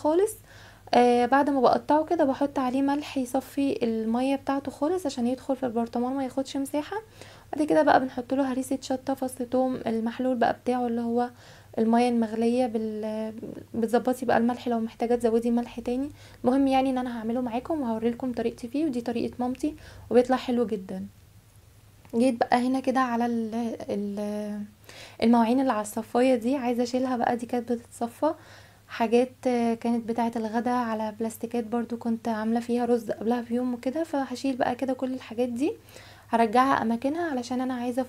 خالص آآ آه، بعد ما بقطعه كده بحط عليه ملح يصفّي المَيّة بتاعته خالص عشان يدخل في البرطمان ما ياخدش مساحة، بعد كده بقى بنحُط له هريسة شطة، فص توم، المحلول بقى بتاعه اللي هو المَيّة المغلية بال بتظبطي بقى الملح لو محتاجة تزوّدي ملح تاني، المهم يعني إن أنا هعمله معاكم وهوريلكم لكم طريقتي فيه ودي طريقة مامتي وبيطلع حلو جدًا. جيت بقى هنا كده على ال ال المواعين اللي على الصفّاية دي عايزة اشيلها بقى دي كانت بتتصفّى. حاجات كانت بتاعة الغدا على بلاستيكات برضو كنت عاملة فيها رز قبلها بيوم وكده فهشيل بقى كده كل الحاجات دي هرجعها اماكنها علشان انا عايزة